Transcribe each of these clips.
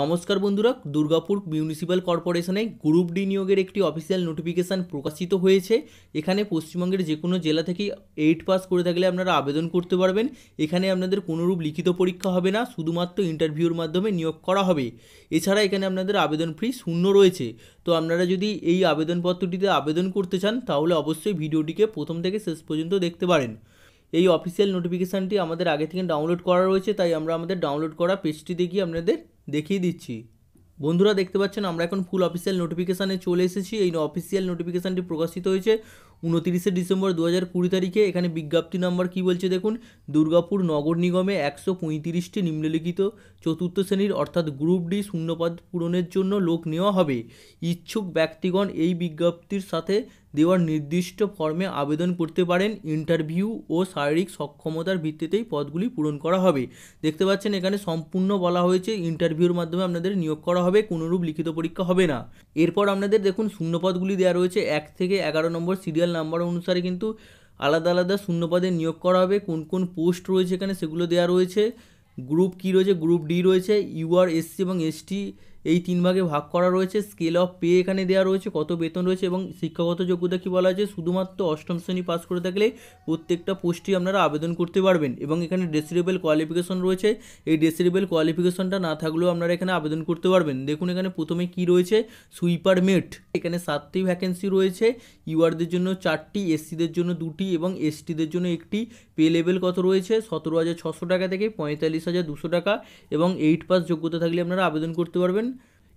নমস্কার বন্ধুরা দুর্গাপুর মিউনিসিপ্যাল কর্পোরেশনে গ্রুপ ডি নিয়োগের একটি অফিসিয়াল নোটিফিকেশান প্রকাশিত হয়েছে এখানে পশ্চিমবঙ্গের যে কোনো জেলা থেকে এইট পাস করে থাকলে আপনারা আবেদন করতে পারবেন এখানে আপনাদের কোনোরূপ লিখিত পরীক্ষা হবে না শুধুমাত্র ইন্টারভিউর মাধ্যমে নিয়োগ করা হবে এছাড়া এখানে আপনাদের আবেদন ফ্রি শূন্য রয়েছে তো আপনারা যদি এই আবেদনপত্রটিতে আবেদন করতে চান তাহলে অবশ্যই ভিডিওটিকে প্রথম থেকে শেষ পর্যন্ত দেখতে পারেন এই অফিসিয়াল নোটিফিকেশানটি আমাদের আগে থেকে ডাউনলোড করা রয়েছে তাই আমরা আমাদের ডাউনলোড করা পেজটিতে গিয়ে আপনাদের দেখিয়ে দিচ্ছি বন্ধুরা দেখতে পাচ্ছেন আমরা এখন ফুল অফিসিয়াল নোটিফিকেশানে চলে এসেছি এই অফিসিয়াল নোটিফিকেশানটি প্রকাশিত হয়েছে উনতিরিশে ডিসেম্বর দু হাজার কুড়ি তারিখে এখানে বিজ্ঞপ্তি নাম্বার কি বলছে দেখুন দুর্গাপুর নগর নিগমে একশো পঁয়ত্রিশটি নিম্নলিখিত চতুর্থ শ্রেণীর অর্থাৎ গ্রুপ ডি শূন্যপদ পূরণের জন্য লোক নেওয়া হবে ইচ্ছুক ব্যক্তিগণ এই বিজ্ঞপ্তির সাথে দেওয়ার নির্দিষ্ট ফর্মে আবেদন করতে পারেন ইন্টারভিউ ও শারীরিক সক্ষমতার ভিত্তিতেই পদগুলি পূরণ করা হবে দেখতে পাচ্ছেন এখানে সম্পূর্ণ বলা হয়েছে ইন্টারভিউর মাধ্যমে আপনাদের নিয়োগ করা হবে কোনোরূপ লিখিত পরীক্ষা হবে না এরপর আপনাদের দেখুন শূন্যপদগুলি দেওয়া রয়েছে এক থেকে এগারো নম্বর সিরিয়াল নাম্বার অনুসারে কিন্তু আলাদা আলাদা শূন্যপদে নিয়োগ করা হবে কোন কোন পোস্ট রয়েছে এখানে সেগুলো দেওয়া রয়েছে গ্রুপ কী রয়েছে গ্রুপ ডি রয়েছে ইউআর এসসি এবং এসটি এই তিন ভাগে ভাগ করা রয়েছে স্কেল অফ পে এখানে দেওয়া রয়েছে কত বেতন রয়েছে এবং শিক্ষাগত যোগ্যতা কী বলা আছে শুধুমাত্র অষ্টম শ্রেণী পাস করে থাকলে প্রত্যেকটা পোস্টই আপনারা আবেদন করতে পারবেন এবং এখানে ডেসিরেবেল কোয়ালিফিকেশন রয়েছে এই ডেসিরেবেল কোয়ালিফিকেশনটা না থাকলেও আপনারা এখানে আবেদন করতে পারবেন দেখুন এখানে প্রথমে কি রয়েছে সুইপার মেট এখানে সাতটি ভ্যাকেন্সি রয়েছে ইউআরদের জন্য চারটি এসসিদের জন্য দুটি এবং এসটিদের জন্য একটি পে লেভেল কত রয়েছে সতেরো হাজার ছশো টাকা থেকে পঁয়তাল্লিশ হাজার দুশো টাকা এবং এইট পাস যোগ্যতা থাকলে আপনারা আবেদন করতে পারবেন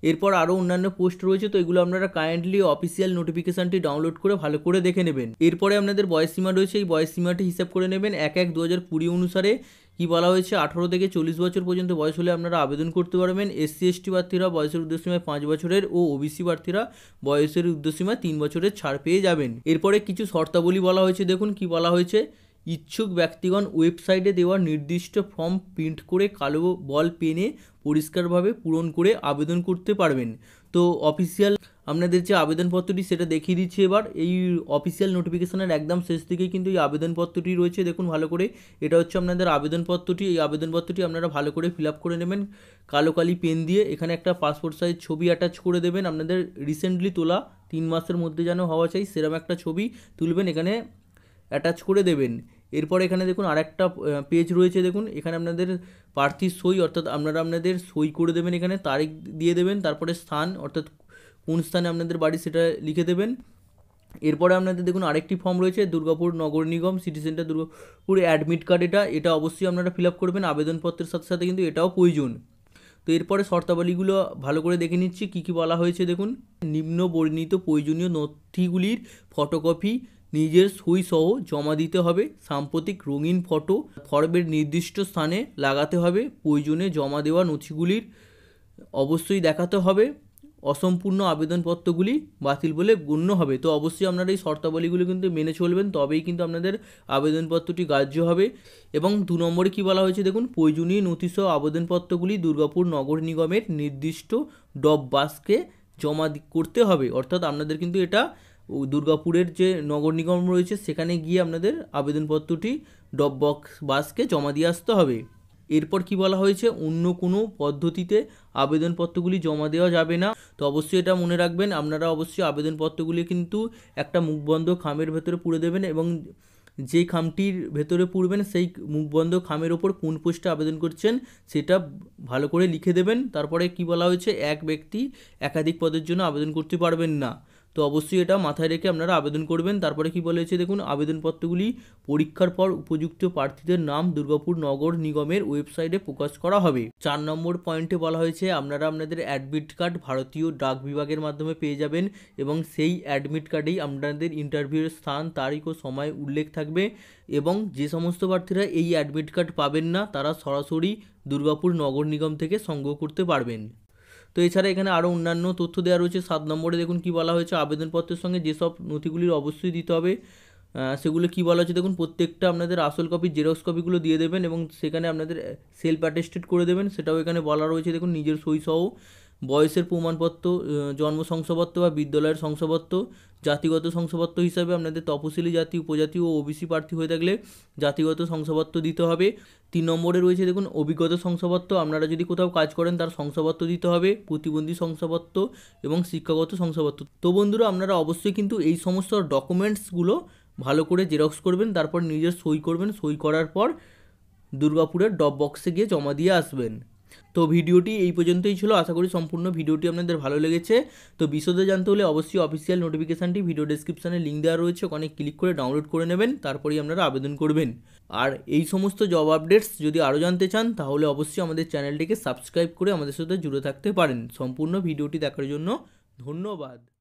এরপর আরও অন্যান্য পোস্ট রয়েছে তো এগুলো আপনারা কাইন্ডলি অফিসিয়াল নোটিফিকেশানটি ডাউনলোড করে ভালো করে দেখে নেবেন এরপরে আপনাদের বয়স সীমা রয়েছে এই বয়স সীমাটি হিসাব করে নেবেন এক এক দু হাজার কুড়ি অনুসারে কি বলা হয়েছে আঠারো থেকে চল্লিশ বছর পর্যন্ত বয়স হলে আপনারা আবেদন করতে পারবেন এসসি এসটি প্রার্থীরা বয়সের উদ্দেশ্যমায় পাঁচ বছরের ও ওবিসি প্রার্থীরা বয়সের উদ্দেশ্যমায় তিন বছরের ছাড় পেয়ে যাবেন এরপরে কিছু শর্তাবলী বলা হয়েছে দেখুন কি বলা হয়েছে ইচ্ছুক ব্যক্তিগণ ওয়েবসাইটে দেওয়া নির্দিষ্ট ফর্ম প্রিন্ট করে কালো বল পেনে পরিষ্কারভাবে পূরণ করে আবেদন করতে পারবেন তো অফিসিয়াল আপনাদের যে আবেদনপত্রটি সেটা দেখিয়ে দিচ্ছি এবার এই অফিসিয়াল নোটিফিকেশনের একদম শেষ থেকে কিন্তু এই আবেদনপত্রটি রয়েছে দেখুন ভালো করে এটা হচ্ছে আপনাদের আবেদনপত্রটি এই আবেদনপত্রটি আপনারা ভালো করে ফিল করে নেবেন কালো কালি পেন দিয়ে এখানে একটা পাসপোর্ট সাইজ ছবি অ্যাটাচ করে দেবেন আপনাদের রিসেন্টলি তোলা তিন মাসের মধ্যে যেন হওয়া চাই সেরকম একটা ছবি তুলবেন এখানে অ্যাটাচ করে দেবেন এরপর এখানে দেখুন আরেকটা পেজ রয়েছে দেখুন এখানে আপনাদের প্রার্থীর সই অর্থাৎ আপনারা আপনাদের সই করে দেবেন এখানে তারিখ দিয়ে দেবেন তারপরে স্থান অর্থাৎ কোন স্থানে আপনাদের বাড়ি সেটা লিখে দেবেন এরপরে আপনাদের দেখুন আরেকটি ফর্ম রয়েছে দুর্গাপুর নগর নিগম city centre Durgapur admit card এটা এটা অবশ্যই আপনারা ফিল আপ করবেন আবেদনপত্রের সাথে সাথে কিন্তু এটাও প্রয়োজন তো এরপরে শর্তাবলীগুলো ভালো করে দেখে নিচ্ছি কী কী বলা হয়েছে দেখুন নিম্ন বর্ণিত প্রয়োজনীয় নথিগুলির ফটোকপি নিজের সুইসহ জমা দিতে হবে সাম্প্রতিক রঙিন ফটো ফর্মের নির্দিষ্ট স্থানে লাগাতে হবে প্রয়োজনে জমা দেওয়া নথিগুলির অবশ্যই দেখাতে হবে অসম্পূর্ণ আবেদনপত্রগুলি বাতিল বলে গণ্য হবে তো অবশ্যই আপনারা এই শর্তাবলীগুলি কিন্তু মেনে চলবেন তবেই কিন্তু আপনাদের আবেদনপত্রটি গ্রাহ্য হবে এবং দু নম্বরে কী বলা হয়েছে দেখুন প্রয়োজনীয় নথিসহ আবেদনপত্রগুলি দুর্গাপুর নগর নিগমের নির্দিষ্ট ডব বাসকে জমা করতে হবে অর্থাৎ আপনাদের কিন্তু এটা দুর্গাপুরের যে নগর নিগম রয়েছে সেখানে গিয়ে আপনাদের আবেদনপত্রটি ডপ বক্স বাসকে জমা দিয়ে আসতে হবে এরপর কি বলা হয়েছে অন্য কোনো পদ্ধতিতে আবেদনপত্রগুলি জমা দেওয়া যাবে না তো অবশ্যই এটা মনে রাখবেন আপনারা অবশ্যই আবেদনপত্রগুলি কিন্তু একটা মুখবন্ধ খামের ভেতরে পুরে দেবেন এবং যে খামটির ভেতরে পুরবেন সেই মুখবন্ধ খামের ওপর কোন পোস্টে আবেদন করছেন সেটা ভালো করে লিখে দেবেন তারপরে কি বলা হয়েছে এক ব্যক্তি একাধিক পদের জন্য আবেদন করতে পারবেন না তো অবশ্যই এটা মাথায় রেখে আপনারা আবেদন করবেন তারপরে কি বলেছে দেখুন আবেদনপত্রগুলি পরীক্ষার পর উপযুক্ত প্রার্থীদের নাম দুর্গাপুর নগর নিগমের ওয়েবসাইটে প্রকাশ করা হবে চার নম্বর পয়েন্টে বলা হয়েছে আপনারা আপনাদের অ্যাডমিট কার্ড ভারতীয় ডাক বিভাগের মাধ্যমে পেয়ে যাবেন এবং সেই অ্যাডমিট কার্ডেই আপনাদের ইন্টারভিউয়ের স্থান তারিখ ও সময় উল্লেখ থাকবে এবং যে সমস্ত প্রার্থীরা এই অ্যাডমিট কার্ড পাবেন না তারা সরাসরি দুর্গাপুর নগর নিগম থেকে সংগ্রহ করতে পারবেন তো এছাড়া এখানে আরও অন্যান্য তথ্য দেওয়া রয়েছে সাত নম্বরে দেখুন কি বলা হয়েছে আবেদনপত্রের সঙ্গে যেসব নথিগুলির অবশ্যই দিতে হবে সেগুলো কি বলা হচ্ছে দেখুন প্রত্যেকটা আপনাদের আসল কপি জেরক্স কপিগুলো দিয়ে দেবেন এবং সেখানে আপনাদের সেলফ অ্যাটেস্টেড করে দেবেন সেটাও এখানে বলা রয়েছে দেখুন নিজের সই সহ বয়সের প্রমাণপত্র জন্ম শংসাপত্র বা বিদ্যালয়ের শংসাপত্র জাতিগত শংসাপত্র হিসাবে আপনাদের তপশিলি জাতি উপজাতি ও ওবিসি প্রার্থী হয়ে থাকলে জাতিগত শংসাপত্র দিতে হবে তিন নম্বরে রয়েছে দেখুন অভিজ্ঞতা শংসাপত্র আপনারা যদি কোথাও কাজ করেন তার শংসাপত্র দিতে হবে প্রতিবন্ধী শংসাপত্র এবং শিক্ষাগত শংসাপত্র তো বন্ধুরা আপনারা অবশ্যই কিন্তু এই সমস্ত ডকুমেন্টসগুলো ভালো করে জেরক্স করবেন তারপর নিজের সই করবেন সই করার পর দুর্গাপুরের ডব বক্সে গিয়ে জমা দিয়ে আসবেন তো ভিডিওটি এই পর্যন্তই ছিল আশা করি সম্পূর্ণ ভিডিওটি আপনাদের ভালো লেগেছে তো বিশদে জানতে হলে অবশ্যই অফিসিয়াল নোটিফিকেশানটি ভিডিও ডিসক্রিপশানে লিঙ্ক দেওয়া রয়েছে ওখানে ক্লিক করে ডাউনলোড করে নেবেন তারপরেই আপনারা আবেদন করবেন আর এই সমস্ত জব আপডেটস যদি আরও জানতে চান তাহলে অবশ্যই আমাদের চ্যানেলটিকে সাবস্ক্রাইব করে আমাদের সাথে জুড়ে থাকতে পারেন সম্পূর্ণ ভিডিওটি দেখার জন্য ধন্যবাদ